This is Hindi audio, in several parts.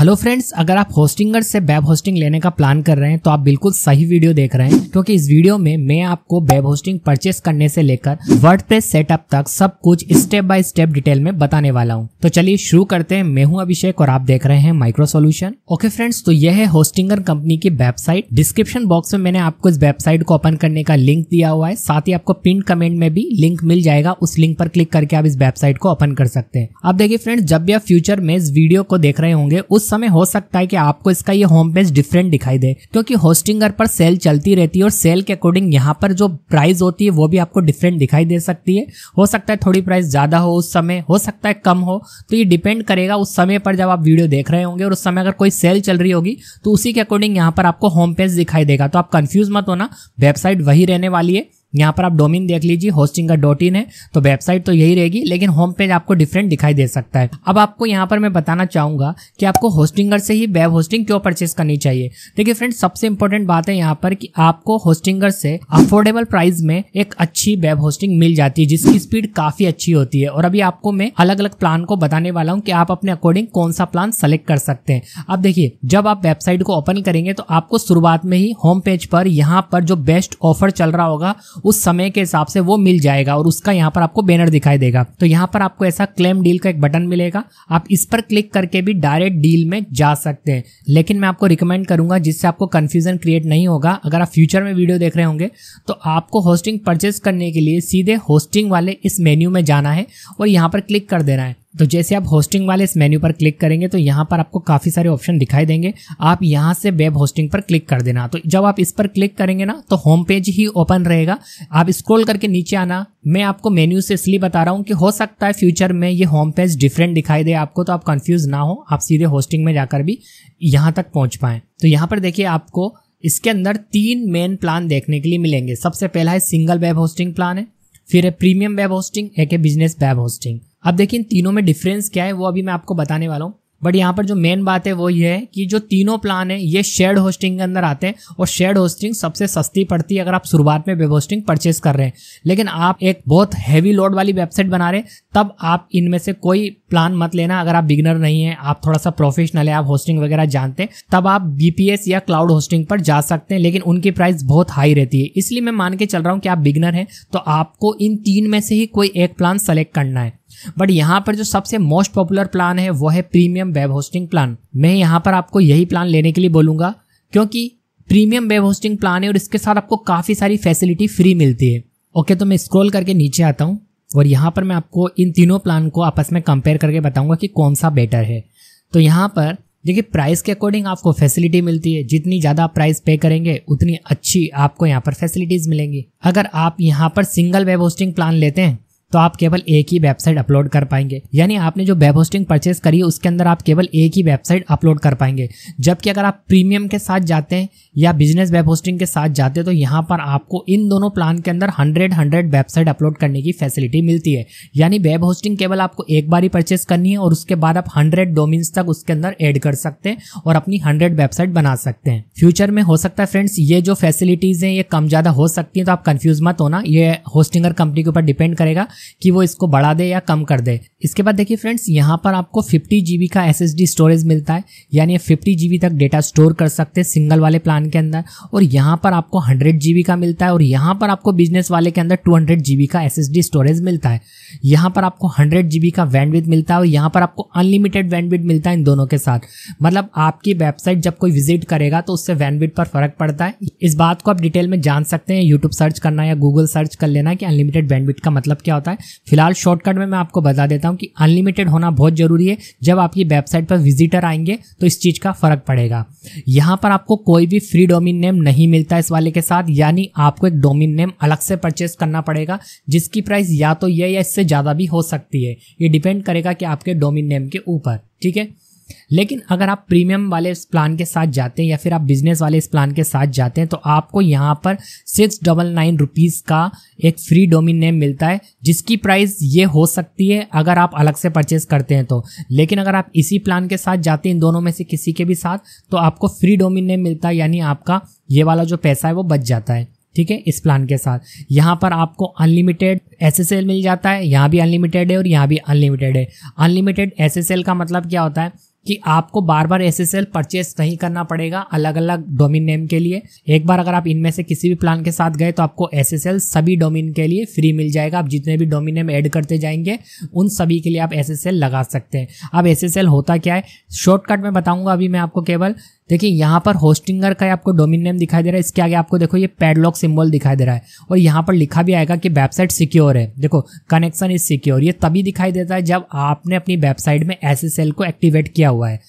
हेलो फ्रेंड्स अगर आप होस्टिंगर से वेब होस्टिंग लेने का प्लान कर रहे हैं तो आप बिल्कुल सही वीडियो देख रहे हैं क्योंकि इस वीडियो में मैं आपको वेब होस्टिंग परचेस करने से लेकर वर्डप्रेस सेटअप तक सब कुछ स्टेप बाय स्टेप डिटेल में बताने वाला हूं तो चलिए शुरू करते हैं मैं हूं अभिषेक और आप देख रहे हैं माइक्रो सोल्यूशन ओके फ्रेंड्स तो यह है होस्टिंगर कंपनी की वेबसाइट डिस्क्रिप्शन बॉक्स में मैंने आपको इस वेबसाइट को ओपन करने का लिंक दिया हुआ है साथ ही आपको पिन कमेंट में भी लिंक मिल जाएगा उस लिंक पर क्लिक करके आप इस वेबसाइट को ओपन कर सकते हैं आप देखिए फ्रेंड्स जब भी आप फ्यूचर में इस वीडियो को देख रहे होंगे उस समय हो सकता है कि आपको इसका ये होम पेज डिफरेंट दिखाई दे क्योंकि होस्टिंगर पर सेल चलती रहती है और सेल के अकॉर्डिंग यहाँ पर जो प्राइस होती है वो भी आपको डिफरेंट दिखाई दे सकती है हो सकता है थोड़ी प्राइस ज़्यादा हो उस समय हो सकता है कम हो तो ये डिपेंड करेगा उस समय पर जब आप वीडियो देख रहे होंगे और उस समय अगर कोई सेल चल रही होगी तो उसी के अकॉर्डिंग यहाँ पर आपको होम पेज दिखाई देगा तो आप कंफ्यूज मत होना वेबसाइट वही रहने वाली है यहाँ पर आप डोमिन देख लीजिए होस्टिंग का डॉट इन है तो वेबसाइट तो यही रहेगी लेकिन होम पेज आपको डिफरेंट दिखाई दे सकता है अब आपको यहाँ पर मैं बताना चाहूंगा कि आपको होस्टिंगर से ही वेब होस्टिंग क्यों परचेज करनी चाहिए देखिए फ्रेंड सबसे इम्पोर्टेंट बात है यहाँ पर कि आपको होस्टिंगर से अफोर्डेबल प्राइस में एक अच्छी वेब होस्टिंग मिल जाती है जिसकी स्पीड काफी अच्छी होती है और अभी आपको मैं अलग अलग प्लान को बताने वाला हूँ कि आप अपने अकॉर्डिंग कौन सा प्लान सेलेक्ट कर सकते हैं अब देखिए जब आप वेबसाइट को ओपन करेंगे तो आपको शुरुआत में ही होम पेज पर यहाँ पर जो बेस्ट ऑफर चल रहा होगा उस समय के हिसाब से वो मिल जाएगा और उसका यहाँ पर आपको बैनर दिखाई देगा तो यहाँ पर आपको ऐसा क्लेम डील का एक बटन मिलेगा आप इस पर क्लिक करके भी डायरेक्ट डील में जा सकते हैं लेकिन मैं आपको रिकमेंड करूंगा जिससे आपको कन्फ्यूजन क्रिएट नहीं होगा अगर आप फ्यूचर में वीडियो देख रहे होंगे तो आपको होस्टिंग परचेस करने के लिए सीधे होस्टिंग वाले इस मेन्यू में जाना है और यहाँ पर क्लिक कर देना है तो जैसे आप होस्टिंग वाले इस मेन्यू पर क्लिक करेंगे तो यहाँ पर आपको काफ़ी सारे ऑप्शन दिखाई देंगे आप यहाँ से वेब होस्टिंग पर क्लिक कर देना तो जब आप इस पर क्लिक करेंगे ना तो होम पेज ही ओपन रहेगा आप स्क्रॉल करके नीचे आना मैं आपको मेन्यू से इसलिए बता रहा हूँ कि हो सकता है फ्यूचर में ये होम पेज डिफरेंट दिखाई दे आपको तो आप कन्फ्यूज़ ना हो आप सीधे होस्टिंग में जाकर भी यहाँ तक पहुँच पाएँ तो यहाँ पर देखिए आपको इसके अंदर तीन मेन प्लान देखने के लिए मिलेंगे सबसे पहला है सिंगल वेब होस्टिंग प्लान है फिर है प्रीमियम वेब होस्टिंग एक है बिजनेस वेब होस्टिंग अब देखिए इन तीनों में डिफरेंस क्या है वो अभी मैं आपको बताने वाला हूँ बट यहाँ पर जो मेन बात है वो ये है कि जो तीनों प्लान है ये शेयर्ड होस्टिंग के अंदर आते हैं और शेयर्ड होस्टिंग सबसे सस्ती पड़ती है अगर आप शुरुआत में वेब होस्टिंग परचेस कर रहे हैं लेकिन आप एक बहुत हैवी लोड वाली वेबसाइट बना रहे हैं तब आप इनमें से कोई प्लान मत लेना अगर आप बिगनर नहीं है आप थोड़ा सा प्रोफेशनल है आप होस्टिंग वगैरह जानते हैं तब आप बीपीएस या क्लाउड होस्टिंग पर जा सकते हैं लेकिन उनकी प्राइस बहुत हाई रहती है इसलिए मैं मान के चल रहा हूँ कि आप बिगनर हैं तो आपको इन तीन में से ही कोई एक प्लान सेलेक्ट करना है बट यहाँ पर जो सबसे मोस्ट पॉपुलर प्लान है वो है प्रीमियम वेब होस्टिंग प्लान मैं यहाँ पर आपको यही प्लान लेने के लिए बोलूँगा क्योंकि प्रीमियम वेब होस्टिंग प्लान है और इसके साथ आपको काफ़ी सारी फैसिलिटी फ्री मिलती है ओके तो मैं स्क्रॉल करके नीचे आता हूँ और यहाँ पर मैं आपको इन तीनों प्लान को आपस में कंपेयर करके बताऊँगा कि कौन सा बेटर है तो यहाँ पर देखिए प्राइस के अकॉर्डिंग आपको फैसिलिटी मिलती है जितनी ज़्यादा आप प्राइस पे करेंगे उतनी अच्छी आपको यहाँ पर फैसिलिटीज़ मिलेंगी अगर आप यहाँ पर सिंगल वेब होस्टिंग प्लान लेते हैं तो आप केवल एक ही वेबसाइट अपलोड कर पाएंगे यानी आपने जो वेब होस्टिंग परचेस करी है उसके अंदर आप केवल एक ही वेबसाइट अपलोड कर पाएंगे जबकि अगर आप प्रीमियम के साथ जाते हैं या बिजनेस वेब होस्टिंग के साथ जाते हैं तो यहाँ पर आपको इन दोनों प्लान के अंदर हंड्रेड हंड्रेड वेबसाइट अपलोड करने की फैसिलिटी मिलती है यानी वेब होस्टिंग केवल आपको एक बार ही परचेस करनी है और उसके बाद आप हंड्रेड डोमिन तक उसके अंदर एड कर सकते हैं और अपनी हंड्रेड वेबसाइट बना सकते हैं फ्यूचर में हो सकता है फ्रेंड्स ये जो फैसिलिटीज़ हैं ये कम ज़्यादा हो सकती हैं तो आप कन्फ्यूज मत होना ये होस्टिंगर कंपनी के ऊपर डिपेंड करेगा कि वो इसको बढ़ा दे या कम कर दे इसके बाद देखिए फ्रेंड्स यहाँ पर आपको फिफ्टी जी का एस स्टोरेज मिलता है यानी फिफ्टी जी तक डेटा स्टोर कर सकते हैं सिंगल वाले प्लान के अंदर और यहाँ पर आपको हंड्रेड जी का मिलता है और यहाँ पर आपको बिजनेस वाले के अंदर टू हंड्रेड जी का एस स्टोरेज मिलता है यहाँ पर आपको हंड्रेड जी का वैंडविथ मिलता है और यहाँ पर आपको अनलिमिटेड वैंडविथ मिलता है इन दोनों के साथ मतलब आपकी वेबसाइट जब कोई विजिट करेगा तो उससे वैनबिट पर फर्क पड़ता है इस बात को आप डिटेल में जान सकते हैं यूट्यूब सर्च करना या गूगल सर्च कर लेना कि अनलिमिटेड बैंडविट का मतलब क्या होता है सकता है फिलहाल शॉर्टकट में मैं आपको बता देता हूँ कि अनलिमिटेड होना बहुत ज़रूरी है जब आपकी वेबसाइट पर विजिटर आएंगे तो इस चीज़ का फ़र्क पड़ेगा यहाँ पर आपको कोई भी फ्री डोमिन नेम नहीं मिलता इस वाले के साथ यानी आपको एक डोमिन नेम अलग से परचेस करना पड़ेगा जिसकी प्राइस या तो ये या इससे ज़्यादा भी हो सकती है ये डिपेंड करेगा कि आपके डोमिन नेम के ऊपर ठीक है लेकिन अगर आप प्रीमियम वाले इस प्लान के साथ जाते हैं या फिर आप बिजनेस वाले इस प्लान के साथ जाते हैं तो आपको यहाँ पर सिक्स डबल नाइन रुपीज़ का एक फ्री डोमिन नेम मिलता है जिसकी प्राइस ये हो सकती है अगर आप अलग से परचेज करते हैं तो लेकिन अगर आप इसी प्लान के साथ जाते हैं इन दोनों में से किसी के भी साथ तो आपको फ्री डोमिन नेम मिलता है यानी आपका ये वाला जो पैसा है वो बच जाता है ठीक है इस प्लान के साथ यहाँ पर आपको अनलिमिटेड एस मिल जाता है यहाँ भी अनलिमिटेड है और यहाँ भी अनलिमिटेड है अनलिमिटेड एस का मतलब क्या होता है कि आपको बार बार एस एस एल परचेस नहीं करना पड़ेगा अलग अलग डोमिन नेम के लिए एक बार अगर आप इनमें से किसी भी प्लान के साथ गए तो आपको एस एस एल सभी डोमिन के लिए फ्री मिल जाएगा आप जितने भी डोमिन नेम ऐड करते जाएंगे उन सभी के लिए आप एस एस एल लगा सकते हैं अब एस एस एल होता क्या है शॉर्टकट में बताऊंगा अभी मैं आपको केवल देखिए यहाँ पर होस्टिंगर का आपको डोमिन नेम दिखाई दे रहा है इसके आगे आपको देखो ये पैडलॉक सिंबल दिखाई दे रहा है और यहाँ पर लिखा भी आएगा कि वेबसाइट सिक्योर है देखो कनेक्शन इज सिक्योर ये तभी दिखाई देता है जब आपने अपनी वेबसाइट में एस को एक्टिवेट किया हुआ है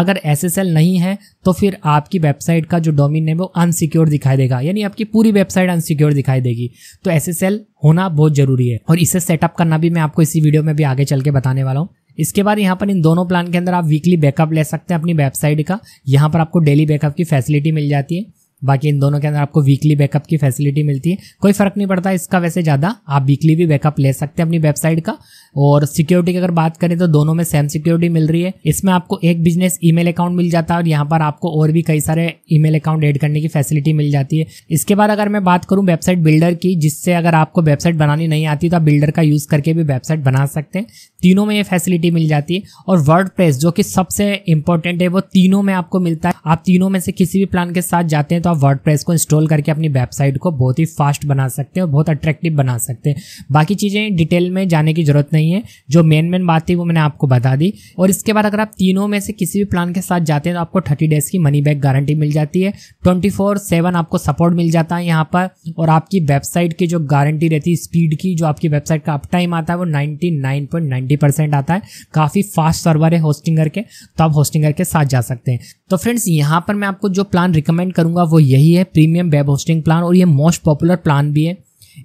अगर एस नहीं है तो फिर आपकी वेबसाइट का जो डोमिन है वो अनसिक्योर दिखाई देगा यानी आपकी पूरी वेबसाइट अनसिक्योर दिखाई देगी तो एस होना बहुत जरूरी है और इसे सेटअप करना भी मैं आपको इसी वीडियो में भी आगे चल के बताने वाला हूँ इसके बाद यहाँ पर इन दोनों प्लान के अंदर आप वीकली बैकअप ले सकते हैं अपनी वेबसाइट का यहाँ पर आपको डेली बैकअप की फैसिलिटी मिल जाती है बाकी इन दोनों के अंदर आपको वीकली बैकअप की फैसिलिटी मिलती है कोई फर्क नहीं पड़ता इसका वैसे ज़्यादा आप वीकली भी बैकअप ले सकते हैं अपनी वेबसाइट का और सिक्योरिटी की अगर बात करें तो दोनों में सेम सिक्योरिटी मिल रही है इसमें आपको एक बिजनेस ईमेल अकाउंट मिल जाता है और यहाँ पर आपको और भी कई सारे ईमेल अकाउंट ऐड करने की फैसिलिटी मिल जाती है इसके बाद अगर मैं बात करूँ वेबसाइट बिल्डर की जिससे अगर आपको वेबसाइट बनानी नहीं आती तो आप बिल्डर का यूज़ करके भी वेबसाइट बना सकते हैं तीनों में ये फैसिलिटी मिल जाती है और वर्ड जो कि सबसे इंपॉर्टेंट है वो तीनों में आपको मिलता है आप तीनों में से किसी भी प्लान के साथ जाते हैं तो आप वर्ड को इंस्टॉल करके अपनी वेबसाइट को बहुत ही फास्ट बना सकते हैं और बहुत अट्रैक्टिव बना सकते हैं बाकी चीज़ें डिटेल में जाने की जरूरत नहीं नहीं है जो मेन मेन बात थी वो मैंने आपको बता दी और इसके बाद अगर आप तीनों में से किसी भी प्लान के साथ जाते हैं तो आपको थर्टी डेज की मनी बैक गारंटी मिल जाती है ट्वेंटी फोर सेवन आपको सपोर्ट मिल जाता है यहाँ पर और आपकी वेबसाइट की जो गारंटी रहती है स्पीड की जो आपकी वेबसाइट का अप टाइम आता है वो नाइनटी नाइन पॉइंट परसेंट आता है काफ़ी फास्ट सर्वर है होस्टिंगर के तो आप होस्टिंगर के साथ जा सकते हैं तो फ्रेंड्स यहाँ पर मैं आपको जो प्लान रिकमेंड करूँगा वो यही है प्रीमियम वेब होस्टिंग प्लान और ये मोस्ट पॉपुलर प्लान भी है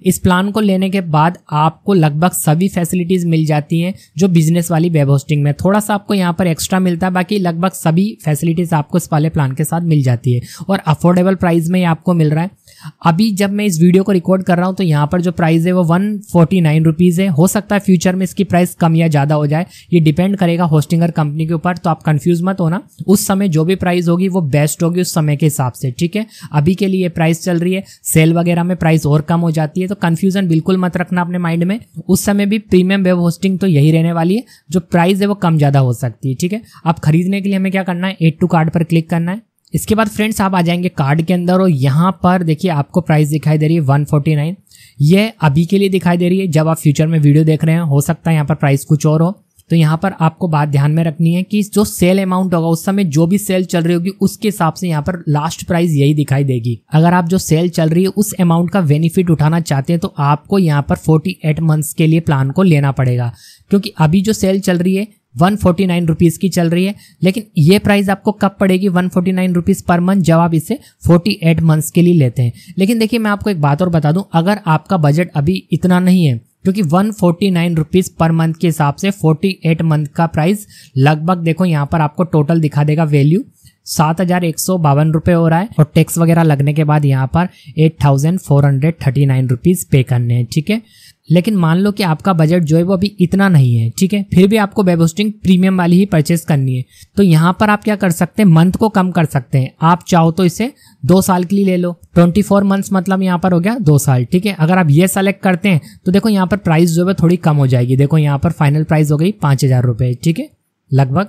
इस प्लान को लेने के बाद आपको लगभग सभी फैसिलिटीज़ मिल जाती हैं जो बिजनेस वाली वेब होस्टिंग में थोड़ा सा आपको यहाँ पर एक्स्ट्रा मिलता है बाकी लगभग सभी फैसिलिटीज़ आपको इस वाले प्लान के साथ मिल जाती है और अफोर्डेबल प्राइस में आपको मिल रहा है अभी जब मैं इस वीडियो को रिकॉर्ड कर रहा हूँ तो यहाँ पर जो प्राइस है वो वन फोर्टी नाइन रुपीज़ है हो सकता है फ्यूचर में इसकी प्राइस कम या ज़्यादा हो जाए ये डिपेंड करेगा होस्टिंगर कंपनी के ऊपर तो आप कन्फ्यूज मत होना उस समय जो भी प्राइस होगी वो बेस्ट होगी उस समय के हिसाब से ठीक है अभी के लिए प्राइस चल रही है सेल वगैरह में प्राइस और कम हो जाती है तो कन्फ्यूजन बिल्कुल मत रखना अपने माइंड में उस समय भी प्रीमियम वेब होस्टिंग तो यही रहने वाली है जो प्राइस है वो कम ज़्यादा हो सकती है ठीक है आप खरीदने के लिए हमें क्या करना है एड टू कार्ड पर क्लिक करना है इसके बाद फ्रेंड्स आप आ जाएंगे कार्ड के अंदर और यहाँ पर देखिए आपको प्राइस दिखाई दे रही है वन फोर्टी नाइन ये अभी के लिए दिखाई दे रही है जब आप फ्यूचर में वीडियो देख रहे हैं हो सकता है यहाँ पर प्राइस कुछ और हो तो यहाँ पर आपको बात ध्यान में रखनी है कि जो सेल अमाउंट होगा उस समय जो भी सेल चल रही होगी उसके हिसाब से यहाँ पर लास्ट प्राइस यही दिखाई देगी अगर आप जो सेल चल रही है उस अमाउंट का बेनिफिट उठाना चाहते हैं तो आपको यहाँ पर 48 मंथ्स के लिए प्लान को लेना पड़ेगा क्योंकि अभी जो सेल चल रही है वन फोर्टी नाइन रुपीज़ की चल रही है लेकिन ये प्राइस आपको कब पड़ेगी one forty nine rupees per month जब आप इसे फोर्टी एट मंथ्स के लिए लेते हैं लेकिन देखिए मैं आपको एक बात और बता दूं अगर आपका बजट अभी इतना नहीं है क्योंकि one forty nine rupees per month के हिसाब से फोर्टी एट मंथ का प्राइस लगभग देखो यहाँ पर आपको टोटल दिखा देगा वैल्यू सात हजार एक सौ बावन रुपये हो रहा है और टैक्स वगैरह लगने के बाद यहाँ पर eight thousand four hundred thirty nine rupees pay करने हैं ठीक है लेकिन मान लो कि आपका बजट जो है वो अभी इतना नहीं है ठीक है फिर भी आपको वेब होस्टिंग प्रीमियम वाली ही परचेस करनी है तो यहाँ पर आप क्या कर सकते हैं मंथ को कम कर सकते हैं आप चाहो तो इसे दो साल के लिए ले लो ट्वेंटी फोर मंथ्स मतलब यहाँ पर हो गया दो साल ठीक है अगर आप ये सेलेक्ट करते हैं तो देखो यहाँ पर प्राइस जो है थोड़ी कम हो जाएगी देखो यहाँ पर फाइनल प्राइस हो गई पाँच हज़ार रुपये ठीक है लगभग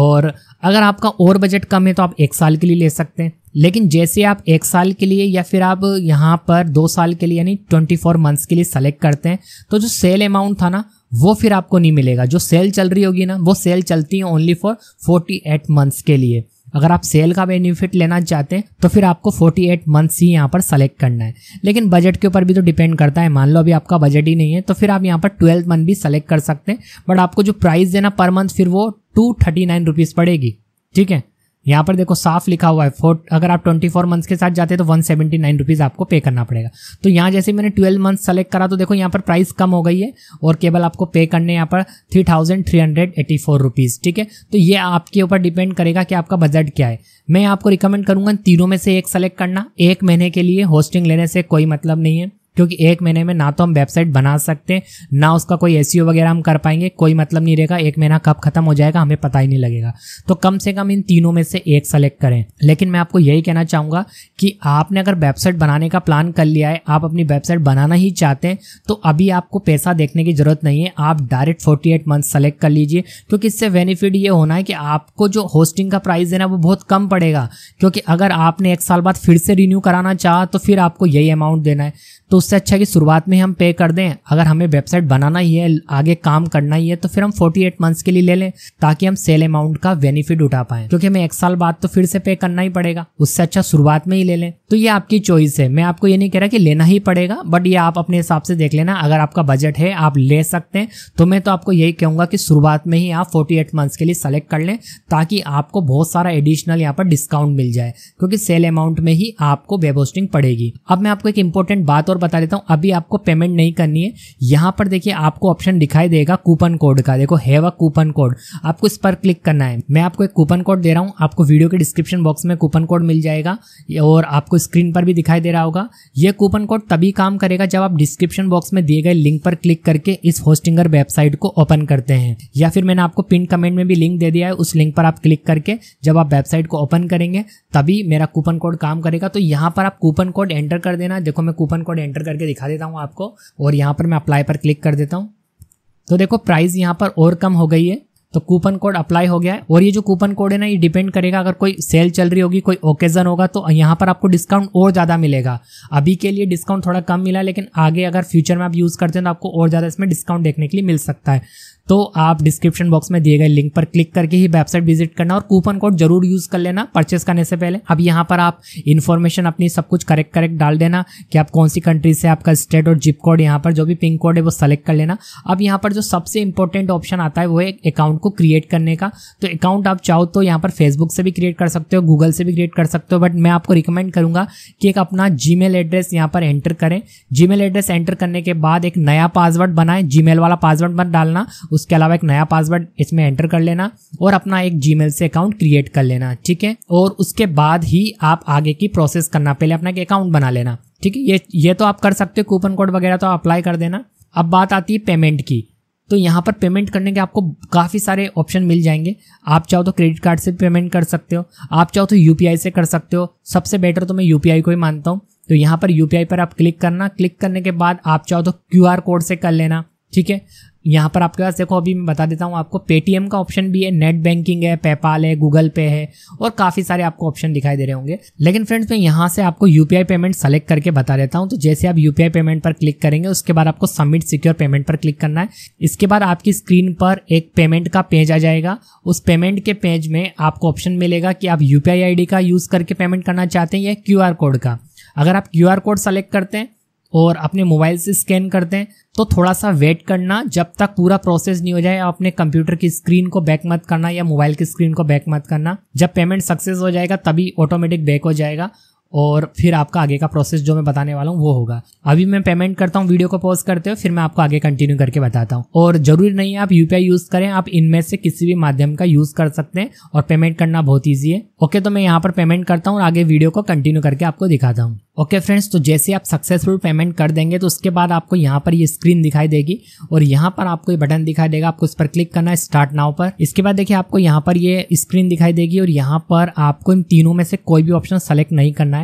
और अगर आपका और बजट कम है तो आप एक साल के लिए ले सकते हैं लेकिन जैसे आप एक साल के लिए या फिर आप यहाँ पर दो साल के लिए यानी ट्वेंटी फोर मंथ्स के लिए सेलेक्ट करते हैं तो जो सेल अमाउंट था ना वो फिर आपको नहीं मिलेगा जो सेल चल रही होगी ना वो सेल चलती है only for forty eight months के लिए अगर आप सेल का बेनिफिट लेना चाहते हैं तो फिर आपको 48 एट मंथ्स ही यहाँ पर सेलेक्ट करना है लेकिन बजट के ऊपर भी तो डिपेंड करता है मान लो अभी आपका बजट ही नहीं है तो फिर आप यहाँ पर ट्वेल्थ मंथ भी सेलेक्ट कर सकते हैं बट आपको जो प्राइस देना पर मंथ फिर वो टू थर्टी नाइन रुपीज़ पड़ेगी ठीक है यहाँ पर देखो साफ लिखा हुआ है फोर्ट अगर आप ट्वेंटी फोर मंथ्स के साथ जाते तो वन सेवेंटी नाइन रुपीज़ आपको पे करना पड़ेगा तो यहाँ जैसे मैंने ट्वेल्व मंथ सेलेक्ट करा तो देखो यहाँ पर प्राइस कम हो गई है और केवल आपको पे करने यहाँ पर three thousand three hundred eighty four rupees ठीक है तो ये आपके ऊपर डिपेंड करेगा कि आपका बजट क्या है मैं आपको रिकमेंड करूँगा तीनों में से एक सेलेक्ट करना एक महीने के लिए होस्टिंग लेने से कोई मतलब नहीं है क्योंकि एक महीने में ना तो हम वेबसाइट बना सकते हैं ना उसका कोई एस e वगैरह हम कर पाएंगे कोई मतलब नहीं रहेगा एक महीना कब खत्म हो जाएगा हमें पता ही नहीं लगेगा तो कम से कम इन तीनों में से एक सेलेक्ट करें लेकिन मैं आपको यही कहना चाहूँगा कि आपने अगर वेबसाइट बनाने का प्लान कर लिया है आप अपनी वेबसाइट बनाना ही चाहते हैं तो अभी आपको पैसा देखने की ज़रूरत नहीं है आप direct forty eight month select कर लीजिए क्योंकि इससे बेनिफिट ये होना है कि आपको जो होस्टिंग का प्राइस देना वो बहुत कम पड़ेगा क्योंकि अगर आपने एक साल बाद फिर से रिन्यू कराना चाहा तो फिर आपको यही अमाउंट देना है तो उससे अच्छा कि शुरुआत में हम पे कर दें अगर हमें वेबसाइट बनाना ही है आगे काम करना ही है तो फिर हम 48 मंथ्स के लिए ले लें ताकि हम सेल अमाउंट का बेनिफिट उठा पाए क्योंकि हमें एक साल बाद तो फिर से पे करना ही पड़ेगा उससे अच्छा शुरुआत में ही ले लें तो ये आपकी चॉइस है मैं आपको ये नहीं कह रहा कि लेना ही पड़ेगा बट ये आप अपने हिसाब से देख लेना अगर आपका बजट है आप ले सकते हैं तो मैं तो आपको यही कहूंगा कि शुरुआत में ही आप फोर्टी एट मंथ्स के लिए सेलेक्ट कर लें ताकि आपको बहुत सारा एडिशनल यहाँ पर डिस्काउंट मिल जाए क्योंकि सेल अमाउंट में ही आपको वेब होस्टिंग पड़ेगी अब मैं आपको एक इंपॉर्टेंट बात और बता देता हूँ अभी आपको पेमेंट नहीं करनी है यहाँ पर देखिए आपको ऑप्शन दिखाई देगा कूपन कोड का देखो हैव अ कूपन कोड आपको इस पर क्लिक करना है मैं आपको एक कूपन कोड दे रहा हूँ आपको वीडियो के डिस्क्रिप्शन बॉक्स में कूपन कोड मिल जाएगा और आपको स्क्रीन पर भी दिखाई दे रहा होगा ये कूपन कोड तभी काम करेगा जब आप डिस्क्रिप्शन बॉक्स में दिए गए लिंक पर क्लिक करके इस होस्टिंगर वेबसाइट को ओपन करते हैं या फिर मैंने आपको पिन कमेंट में भी लिंक दे दिया है उस लिंक पर आप क्लिक करके जब आप वेबसाइट को ओपन करेंगे तभी मेरा कूपन कोड काम करेगा तो यहाँ पर आप कूपन कोड एंटर कर देना देखो मैं कूपन कोड मैं एंटर करके दिखा देता हूँ आपको और यहाँ पर मैं अप्लाई पर क्लिक कर देता हूँ तो देखो प्राइस यहाँ पर और कम हो गई है तो कूपन कोड अप्लाई हो गया है और ये जो कूपन कोड है ना ये डिपेंड करेगा अगर कोई सेल चल रही होगी कोई ओकेजन होगा तो यहाँ पर आपको डिस्काउंट और ज़्यादा मिलेगा अभी के लिए डिस्काउंट थोड़ा कम मिला लेकिन आगे अगर फ्यूचर में आप यूज़ करते हैं तो आपको और ज़्यादा इसमें डिस्काउंट देखने के लिए मिल सकता है तो आप डिस्क्रिप्शन बॉक्स में दिए गए लिंक पर क्लिक करके ही वेबसाइट विजिट करना और कूपन कोड जरूर यूज कर लेना परचेस करने से पहले अब यहाँ पर आप इन्फॉर्मेशन अपनी सब कुछ करेक्ट करेक्ट डाल देना कि आप कौन सी कंट्री से आपका स्टेट और जिप कोड यहाँ पर जो भी पिंक कोड है वो सेलेक्ट कर लेना अब यहाँ पर जो सबसे इंपॉर्टेंट ऑप्शन आता है वो है अकाउंट को क्रिएट करने का तो अकाउंट आप चाहो तो यहाँ पर फेसबुक से भी क्रिएट कर सकते हो गूगल से भी क्रिएट कर सकते हो बट मैं आपको रिकमेंड करूँगा कि एक अपना जी एड्रेस यहाँ पर एंटर करें जी एड्रेस एंटर करने के बाद एक नया पासवर्ड बनाएं जी वाला पासवर्ड मत डालना उसके अलावा एक नया पासवर्ड इसमें एंटर कर लेना और अपना एक जी से अकाउंट क्रिएट कर लेना ठीक है और उसके बाद ही आप आगे की प्रोसेस करना पहले अपना एक अकाउंट बना लेना ठीक है ये ये तो आप कर सकते हो कूपन कोड वगैरह तो अप्लाई कर देना अब बात आती है पेमेंट की तो यहाँ पर पेमेंट करने के आपको काफ़ी सारे ऑप्शन मिल जाएंगे आप चाहो तो क्रेडिट कार्ड से पेमेंट कर सकते हो आप चाहो तो यू से कर सकते हो सबसे बेटर तो मैं यू को ही मानता हूँ तो यहाँ पर यू पर आप क्लिक करना क्लिक करने के बाद आप चाहो तो क्यू कोड से कर लेना ठीक है यहाँ पर आपके पास देखो अभी मैं बता देता हूँ आपको पेटीएम का ऑप्शन भी है नेट बैंकिंग है पेपाल है गूगल पे है और काफ़ी सारे आपको ऑप्शन दिखाई दे रहे होंगे लेकिन फ्रेंड्स मैं यहाँ से आपको यूपीआई पेमेंट सेलेक्ट करके बता देता हूँ तो जैसे आप यूपीआई पेमेंट पर क्लिक करेंगे उसके बाद आपको सबमिट सिक्योर पेमेंट पर क्लिक करना है इसके बाद आपकी स्क्रीन पर एक पेमेंट का पेज आ जाएगा उस पेमेंट के पेज में आपको ऑप्शन मिलेगा कि आप यूपीआई आईडी का यूज़ करके पेमेंट करना चाहते हैं या क्यू कोड का अगर आप क्यू आर कोड सेलेक्ट करते हैं और अपने मोबाइल से स्कैन करते हैं तो थोड़ा सा वेट करना जब तक पूरा प्रोसेस नहीं हो जाए अपने कंप्यूटर की स्क्रीन को बैक मत करना या मोबाइल की स्क्रीन को बैक मत करना जब पेमेंट सक्सेस हो जाएगा तभी ऑटोमेटिक बैक हो जाएगा और फिर आपका आगे का प्रोसेस जो मैं बताने वाला हूँ वो होगा अभी मैं पेमेंट करता हूँ वीडियो को पॉज करते हो फिर मैं आपको आगे कंटिन्यू करके बताता हूँ और जरूरी नहीं है आप यूपीआई यूज़ करें आप इनमें से किसी भी माध्यम का यूज़ कर सकते हैं और पेमेंट करना बहुत ईजी है ओके तो मैं यहाँ पर पेमेंट करता हूँ और आगे वीडियो को कंटिन्यू करके आपको दिखाता हूँ ओके फ्रेंड्स तो जैसे आप सक्सेसफुल पेमेंट कर देंगे तो उसके बाद आपको यहाँ पर ये स्क्रीन दिखाई देगी और यहाँ पर आपको ये बटन दिखाई देगा आपको इस पर क्लिक करना है स्टार्ट नाउ पर इसके बाद देखिए आपको यहाँ पर ये स्क्रीन दिखाई देगी और यहाँ पर आपको इन तीनों में से कोई भी ऑप्शन सेलेक्ट नहीं करना है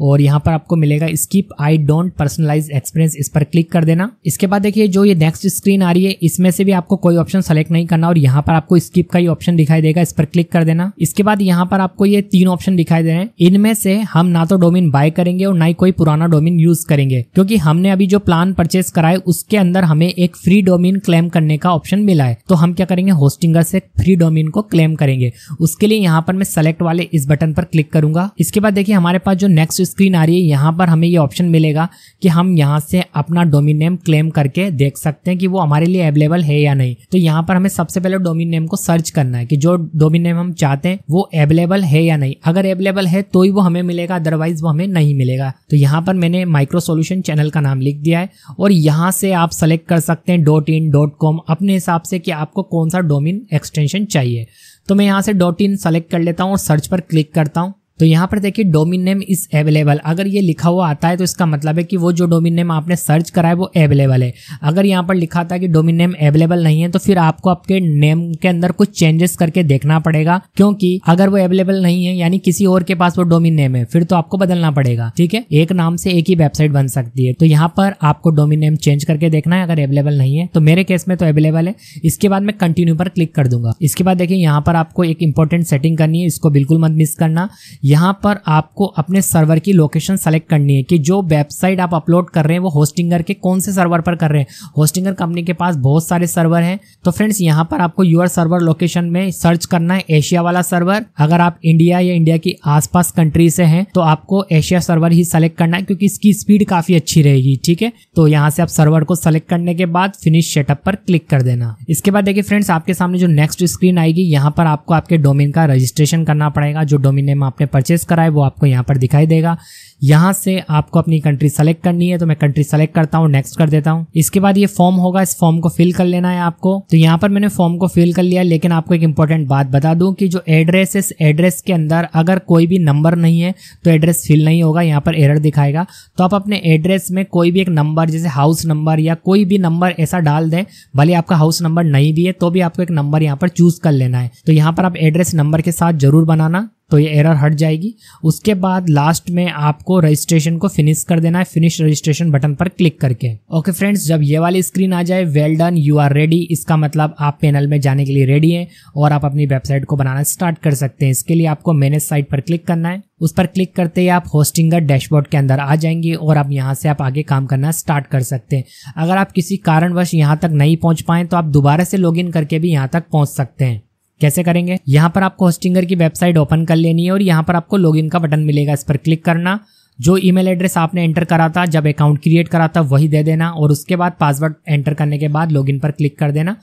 और यहाँ पर आपको मिलेगा skip I don't personalise experience इस पर क्लिक कर देना इसके बाद देखिए जो ये नेक्स्ट स्क्रीन आ रही है इसमें से भी आपको कोई ऑप्शन सेलेक्ट नहीं करना और यहाँ पर आपको स्किप का ही ऑप्शन दिखाई देगा इस पर क्लिक कर देना इसके बाद यहाँ पर आपको ये तीन ऑप्शन दिखाई दे रहे हैं इनमें से हम ना तो डोमिन बाय करेंगे और ना ही कोई पुराना डोमिन यूज करेंगे क्योंकि हमने अभी जो प्लान परचेस कराए उसके अंदर हमें एक फ्री डोमिन क्लेम करने का ऑप्शन मिला है तो हम क्या करेंगे होस्टिंगर से फ्री डोमिन को क्लेम करेंगे उसके लिए यहाँ पर मैं सेलेक्ट वाले इस बटन पर क्लिक करूंगा इसके बाद देखिए हमारे पास जो नेक्स्ट स्क्रीन आ रही है यहाँ पर हमें ये ऑप्शन मिलेगा कि हम यहाँ से अपना डोमिन नेम क्लेम करके देख सकते हैं कि वो हमारे लिए अवेलेबल है या नहीं तो यहाँ पर हमें सबसे पहले डोमिन नेम को सर्च करना है कि जो डोमिन नेम हम चाहते हैं वो अवेलेबल है या नहीं अगर अवेलेबल है तो ही वो हमें मिलेगा अदरवाइज वो हमें नहीं मिलेगा तो यहाँ पर मैंने माइक्रो सोल्यूशन चैनल का नाम लिख दिया है और यहाँ से आप सेलेक्ट कर सकते हैं डॉट इन डॉट कॉम अपने हिसाब से कि आपको कौन सा डोमिन एक्सटेंशन चाहिए तो मैं यहाँ से डॉट इन सेलेक्ट कर लेता हूँ और सर्च पर क्लिक करता हूँ तो यहाँ पर देखिए डोमिन नेम इज अवेलेबल अगर ये लिखा हुआ आता है तो इसका मतलब है कि वो जो डोमिन नेम आपने सर्च करा है वो अवेलेबल है अगर यहाँ पर लिखा था कि डोमिन नेम अवेलेबल नहीं है तो फिर आपको आपके नेम के अंदर कुछ चेंजेस करके देखना पड़ेगा क्योंकि अगर वो अवेलेबल नहीं है यानी किसी और के पास वो डोमिन नेम है फिर तो आपको बदलना पड़ेगा ठीक है एक नाम से एक ही वेबसाइट बन सकती है तो यहाँ पर आपको डोमिन नेम चेंज करके देखना है अगर अवेलेबल नहीं है तो मेरे केस में तो अवेलेबल है इसके बाद मैं कंटिन्यू पर क्लिक कर दूंगा इसके बाद देखिए यहाँ पर आपको एक इंपॉर्टेंट सेटिंग करनी है इसको बिल्कुल मत मिस करना यहाँ पर आपको अपने सर्वर की लोकेशन सेलेक्ट करनी है कि जो वेबसाइट आप अपलोड कर रहे हैं वो होस्टिंगर के कौन से सर्वर पर कर रहे हैं होस्टिंगर कंपनी के पास बहुत सारे सर्वर हैं तो फ्रेंड्स यहाँ पर आपको यूर सर्वर लोकेशन में सर्च करना है एशिया वाला सर्वर अगर आप इंडिया या इंडिया की आसपास कंट्री से हैं तो आपको एशिया सर्वर ही सेलेक्ट करना है क्योंकि इसकी स्पीड काफी अच्छी रहेगी ठीक है तो यहाँ से आप सर्वर को सेलेक्ट करने के बाद फिनिश सेटअप पर क्लिक कर देना इसके बाद देखिए फ्रेंड्स आपके सामने जो नेक्स्ट स्क्रीन आएगी यहाँ पर आपको आपके डोमेन का रजिस्ट्रेशन करना पड़ेगा जो डोमेन नेम आपने परचेज कराए वो आपको यहाँ पर दिखाई देगा यहाँ से आपको अपनी कंट्री सेलेक्ट करनी है तो मैं कंट्री सेलेक्ट करता हूँ नेक्स्ट कर देता हूँ इसके बाद ये फॉर्म होगा इस फॉर्म को फिल कर लेना है आपको तो यहाँ पर मैंने फॉर्म को फिल कर लिया लेकिन आपको एक इंपॉर्टेंट बात बता दूँ कि जो एड्रेस है एड्रेस के अंदर अगर कोई भी नंबर नहीं है तो एड्रेस फिल नहीं होगा यहाँ पर एरर दिखाएगा तो आप अपने एड्रेस में कोई भी एक नंबर जैसे हाउस नंबर या कोई भी नंबर ऐसा डाल दें भले आपका हाउस नंबर नहीं भी है तो भी आपको एक नंबर यहाँ पर चूज कर लेना है तो यहाँ पर आप एड्रेस नंबर के साथ जरूर बनाना तो ये एरर हट जाएगी उसके बाद लास्ट में आपको रजिस्ट्रेशन को फिनिश कर देना है फिनिश रजिस्ट्रेशन बटन पर क्लिक करके ओके फ्रेंड्स जब ये वाली स्क्रीन आ जाए well done you are ready इसका मतलब आप पैनल में जाने के लिए रेडी हैं और आप अपनी वेबसाइट को बनाना स्टार्ट कर सकते हैं इसके लिए आपको मैनेज साइट पर क्लिक करना है उस पर क्लिक करते ही आप होस्टिंग डैशबोर्ड के अंदर आ जाएंगे और आप यहाँ से आप आगे काम करना स्टार्ट कर सकते हैं अगर आप किसी कारणवश यहाँ तक नहीं पहुँच पाएं तो आप दोबारा से लॉगिन करके भी यहाँ तक पहुँच सकते हैं कैसे करेंगे यहाँ पर आपको होस्टिंगर की वेबसाइट ओपन कर लेनी है और यहाँ पर आपको लॉगिन का बटन मिलेगा इस पर क्लिक करना जो ईमेल एड्रेस आपने एंटर करा था जब अकाउंट क्रिएट करा था वही दे देना और उसके बाद पासवर्ड एंटर करने के बाद लॉगिन पर क्लिक कर देना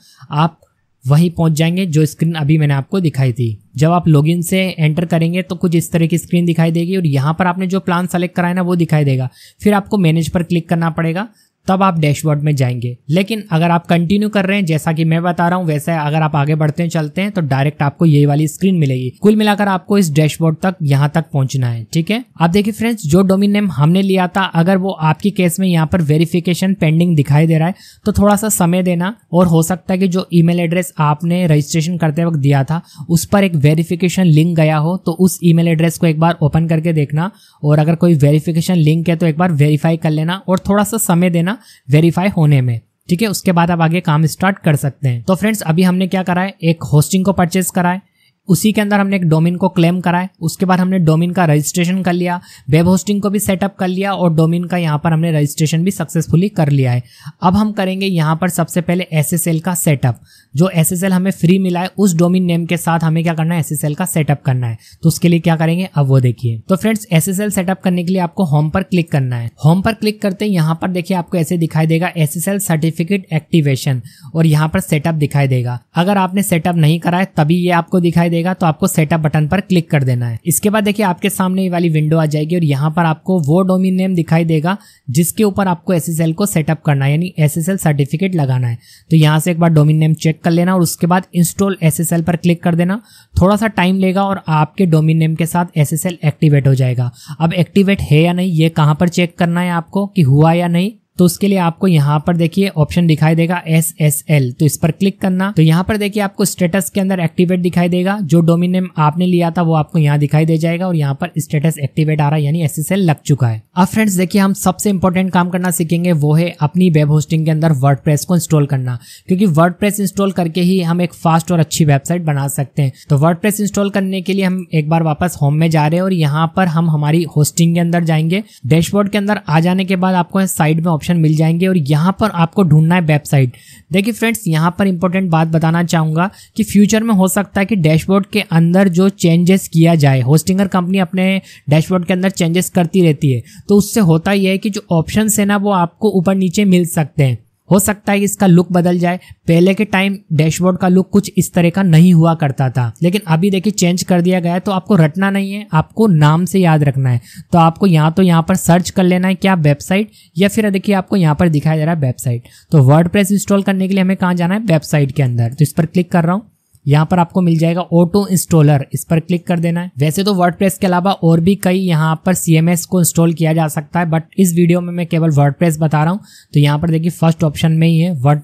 आप वहीं पहुंच जाएंगे जो स्क्रीन अभी मैंने आपको दिखाई थी जब आप लॉगिन से एंटर करेंगे तो कुछ इस तरह की स्क्रीन दिखाई देगी और यहाँ पर आपने जो प्लान सेलेक्ट कराया ना वो दिखाई देगा फिर आपको मैनेज पर क्लिक करना पड़ेगा तब आप डैशबोर्ड में जाएंगे लेकिन अगर आप कंटिन्यू कर रहे हैं जैसा कि मैं बता रहा हूँ वैसे अगर आप आगे बढ़ते हैं चलते हैं तो डायरेक्ट आपको यही वाली स्क्रीन मिलेगी कुल मिलाकर आपको इस डैशबोर्ड तक यहाँ तक पहुंचना है ठीक है आप देखिए फ्रेंड्स जो डोमिन नेम हमने लिया था अगर वो आपके केस में यहाँ पर वेरिफिकेशन पेंडिंग दिखाई दे रहा है तो थोड़ा सा समय देना और हो सकता है कि जो ई एड्रेस आपने रजिस्ट्रेशन करते वक्त दिया था उस पर एक वेरिफिकेशन लिंक गया हो तो उस ई एड्रेस को एक बार ओपन करके देखना और अगर कोई वेरिफिकेशन लिंक है तो एक बार वेरीफाई कर लेना और थोड़ा सा समय देना ना वेरीफाई होने में ठीक है उसके बाद आप आगे काम स्टार्ट कर सकते हैं तो फ्रेंड्स अभी हमने क्या करा है एक होस्टिंग को परचेज कराए उसी के अंदर हमने एक डोमेन को क्लेम है उसके बाद हमने डोमेन का रजिस्ट्रेशन कर लिया वेब होस्टिंग को भी सेटअप कर लिया और डोमेन का यहाँ पर हमने रजिस्ट्रेशन भी सक्सेसफुली कर लिया है अब हम करेंगे यहाँ पर सबसे पहले एस का सेटअप जो एस हमें फ्री मिला है उस डोमिन नेम के साथ हमें क्या करना है एस का सेटअप करना है तो उसके लिए क्या करेंगे अब वो देखिए तो फ्रेंड्स एस सेटअप करने के लिए आपको होम पर क्लिक करना है होम पर क्लिक करते हैं यहाँ पर देखिए आपको ऐसे दिखाई देगा एस सर्टिफिकेट एक्टिवेशन और यहाँ पर सेटअप दिखाई देगा अगर आपने सेटअप नहीं करा है तभी ये आपको दिखाई देगा तो आपको सेटअप बटन पर क्लिक कर देना है इसके बाद देखिए आपके सामने ये वाली विंडो आ जाएगी और यहाँ पर आपको वो डोमिन नेम दिखाई देगा जिसके ऊपर आपको एस को सेटअप करना है यानी एस सर्टिफिकेट लगाना है तो यहाँ से एक बार डोमिन नेम चेक कर लेना और उसके बाद इंस्टॉल एस पर क्लिक कर देना थोड़ा सा टाइम लेगा और आपके डोमिन नेम के साथ एस एक्टिवेट हो जाएगा अब एक्टिवेट है या नहीं ये कहाँ पर चेक करना है आपको कि हुआ या नहीं तो उसके लिए आपको यहाँ पर देखिए ऑप्शन दिखाई देगा एस एस एल तो इस पर क्लिक करना तो यहाँ पर देखिए आपको स्टेटस के अंदर एक्टिवेट दिखाई देगा जो डोमिन नेम आपने लिया था वो आपको यहाँ दिखाई दे जाएगा और यहाँ पर स्टेटस एक्टिवेट आ रहा है यानी एस एस एल लग चुका है अब फ्रेंड्स देखिए हम सबसे इंपॉर्टेंट काम करना सीखेंगे वो है अपनी वेब होस्टिंग के अंदर वर्ड को इंस्टॉल करना क्योंकि वर्ड इंस्टॉल करके ही हम एक फास्ट और अच्छी वेबसाइट बना सकते हैं तो वर्ड इंस्टॉल करने के लिए हम एक बार वापस होम में जा रहे हैं और यहाँ पर हम हमारी होस्टिंग के अंदर जाएंगे डैशबोर्ड के अंदर आ जाने के बाद आपको साइड में ऑप्शन ऑप्शन मिल जाएंगे और यहाँ पर आपको ढूंढना है वेबसाइट देखिए फ्रेंड्स यहाँ पर इंपॉर्टेंट बात बताना चाहूँगा कि फ्यूचर में हो सकता है कि डैशबोर्ड के अंदर जो चेंजेस किया जाए होस्टिंगर कंपनी अपने डैशबोर्ड के अंदर चेंजेस करती रहती है तो उससे होता यह है कि जो ऑप्शन है ना वो आपको ऊपर नीचे मिल सकते हैं हो सकता है इसका लुक बदल जाए पहले के टाइम डैशबोर्ड का लुक कुछ इस तरह का नहीं हुआ करता था लेकिन अभी देखिए चेंज कर दिया गया है तो आपको रटना नहीं है आपको नाम से याद रखना है तो आपको यहाँ तो यहाँ पर सर्च कर लेना है क्या वेबसाइट या फिर देखिए आपको यहाँ पर दिखाया जा रहा है वेबसाइट तो वर्ड इंस्टॉल करने के लिए हमें कहाँ जाना है वेबसाइट के अंदर तो इस पर क्लिक कर रहा हूँ यहाँ पर आपको मिल जाएगा ऑटो इंस्टॉलर इस पर क्लिक कर देना है वैसे तो वर्ड के अलावा और भी कई यहाँ पर सीएमएस को इंस्टॉल किया जा सकता है बट इस वीडियो में मैं केवल वर्ड बता रहा हूँ तो यहाँ पर देखिए फर्स्ट ऑप्शन में ही है वर्ड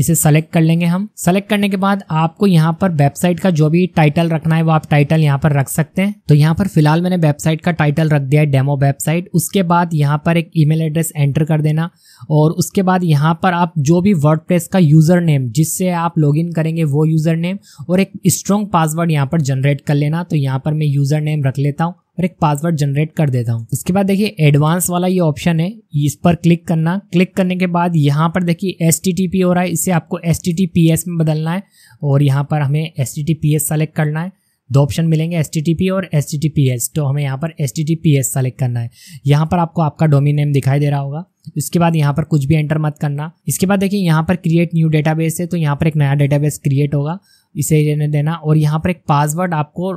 इसे सेलेक्ट कर लेंगे हम सेलेक्ट करने के बाद आपको यहाँ पर वेबसाइट का जो भी टाइटल रखना है वो आप टाइटल यहाँ पर रख सकते हैं तो यहाँ पर फिलहाल मैंने वेबसाइट का टाइटल रख दिया है डेमो वेबसाइट उसके बाद यहाँ पर एक ईमेल एड्रेस एंटर कर देना और उसके बाद यहाँ पर आप जो भी वर्ड का यूज़र नेम जिससे आप लॉग करेंगे वो यूज़र नेम और एक स्ट्रॉन्ग पासवर्ड यहाँ पर जनरेट कर लेना तो यहाँ पर मैं यूज़र नेम रख लेता हूँ और एक पासवर्ड जनरेट कर देता हूँ इसके बाद देखिए एडवांस वाला ये ऑप्शन है इस पर क्लिक करना क्लिक करने के बाद यहाँ पर देखिए एस हो रहा है इसे आपको एस में बदलना है और यहाँ पर हमें एस सेलेक्ट करना है दो ऑप्शन मिलेंगे एस और एस तो हमें यहाँ पर एस सेलेक्ट करना है यहाँ पर आपको आपका डोमिन नेम दिखाई दे रहा होगा इसके बाद यहाँ पर कुछ भी एंटर मत करना इसके बाद देखिए यहाँ पर क्रिएट न्यू डेटाबेस है तो यहाँ पर एक नया डेटाबेस क्रिएट होगा इसे रहने देना और यहाँ पर एक पासवर्ड आपको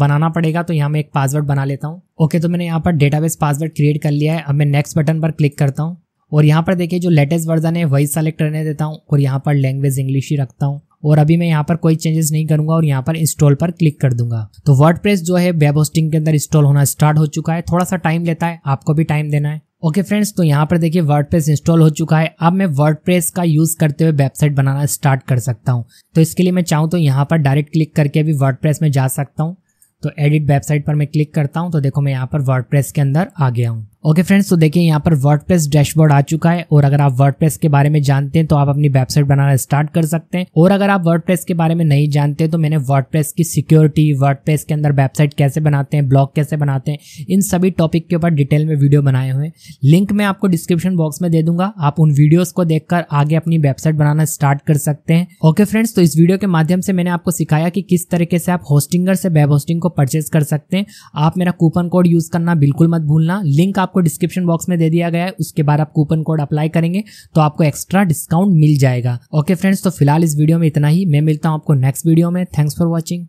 बनाना पड़ेगा तो यहाँ मैं एक पासवर्ड बना लेता हूँ ओके तो मैंने यहाँ पर डेटाबेस पासवर्ड क्रिएट कर लिया है अब मैं नेक्स्ट बटन पर क्लिक करता हूँ और यहाँ पर देखिए जो लेटेस्ट वर्जन है वही सेलेक्ट करने देता हूँ और यहाँ पर लैंग्वेज इंग्लिश ही रखता हूँ और अभी मैं यहाँ पर कोई चेंजेस नहीं करूंगा और यहाँ पर इंस्टॉल पर क्लिक कर दूंगा तो वर्ड जो है वेब होस्टिंग के अंदर इंस्टॉल होना स्टार्ट हो चुका है थोड़ा सा टाइम लेता है आपको भी टाइम देना है ओके okay फ्रेंड्स तो यहाँ पर देखिए वर्ड इंस्टॉल हो चुका है अब मैं वर्ड का यूज़ करते हुए वेबसाइट बनाना स्टार्ट कर सकता हूँ तो इसके लिए मैं चाहूँ तो यहाँ पर डायरेक्ट क्लिक करके भी वर्ड में जा सकता हूँ तो एडिट वेबसाइट पर मैं क्लिक करता हूँ तो देखो मैं यहाँ पर वर्ड के अंदर आ गया हूँ ओके फ्रेंड्स तो देखिए यहाँ पर वर्डप्रेस डैशबोर्ड आ चुका है और अगर आप वर्डप्रेस के बारे में जानते हैं तो आप अपनी वेबसाइट बनाना स्टार्ट कर सकते हैं और अगर आप वर्डप्रेस के बारे में नहीं जानते तो मैंने वर्डप्रेस की सिक्योरिटी वर्डप्रेस के अंदर वेबसाइट कैसे बनाते हैं ब्लॉग कैसे बनाते हैं इन सभी टॉपिक के ऊपर डिटेल में वीडियो बनाए हुए लिंक मैं आपको डिस्क्रिप्शन बॉक्स में दे दूंगा आप उन वीडियोज को देखकर आगे अपनी वेबसाइट बनाना स्टार्ट कर सकते हैं ओके फ्रेंड्स तो इस वीडियो के माध्यम से मैंने आपको सिखाया कि किस तरीके से आप होस्टिंगर से वेब होस्टिंग को परचेज कर सकते हैं आप मेरा कूपन कोड यूज करना बिल्कुल मत भूलना लिंक आप आपको डिस्क्रिप्शन बॉक्स में दे दिया गया है उसके बाद आप कूपन कोड अप्लाई करेंगे तो आपको एक्स्ट्रा डिस्काउंट मिल जाएगा ओके फ्रेंड्स तो फिलहाल इस वीडियो में इतना ही मैं मिलता हूँ आपको नेक्स्ट वीडियो में थैंक्स फॉर वॉचिंग